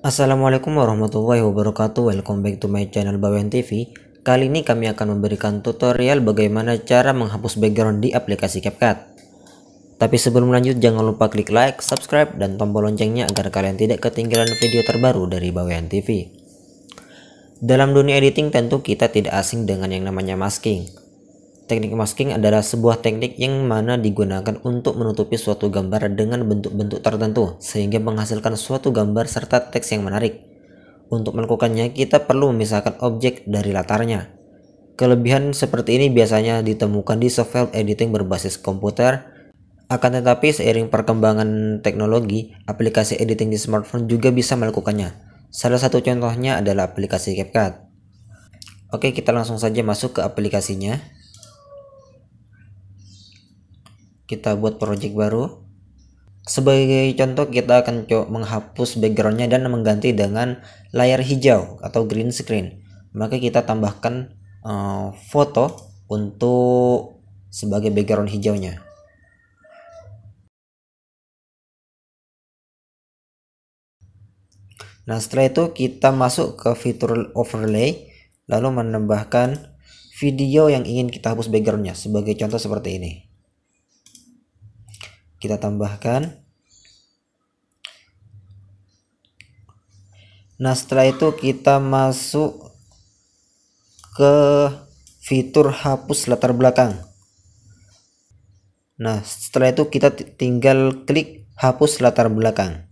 Assalamualaikum warahmatullahi wabarakatuh Welcome back to my channel Bawen TV Kali ini kami akan memberikan tutorial bagaimana cara menghapus background di aplikasi CapCut Tapi sebelum lanjut jangan lupa klik like, subscribe, dan tombol loncengnya agar kalian tidak ketinggalan video terbaru dari Bawen TV Dalam dunia editing tentu kita tidak asing dengan yang namanya masking Teknik masking adalah sebuah teknik yang mana digunakan untuk menutupi suatu gambar dengan bentuk-bentuk tertentu sehingga menghasilkan suatu gambar serta teks yang menarik. Untuk melakukannya, kita perlu memisahkan objek dari latarnya. Kelebihan seperti ini biasanya ditemukan di software editing berbasis komputer. Akan tetapi seiring perkembangan teknologi, aplikasi editing di smartphone juga bisa melakukannya. Salah satu contohnya adalah aplikasi CapCut. Oke, kita langsung saja masuk ke aplikasinya. kita buat project baru sebagai contoh kita akan coba menghapus backgroundnya dan mengganti dengan layar hijau atau green screen maka kita tambahkan uh, foto untuk sebagai background hijaunya Nah setelah itu kita masuk ke fitur overlay lalu menambahkan video yang ingin kita hapus backgroundnya sebagai contoh seperti ini kita tambahkan nah setelah itu kita masuk ke fitur hapus latar belakang nah setelah itu kita tinggal klik hapus latar belakang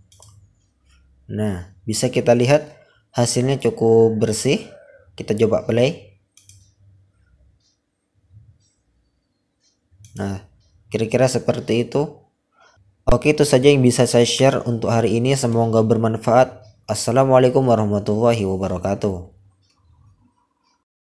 nah bisa kita lihat hasilnya cukup bersih kita coba play nah kira-kira seperti itu Oke itu saja yang bisa saya share untuk hari ini. Semoga bermanfaat. Assalamualaikum warahmatullahi wabarakatuh.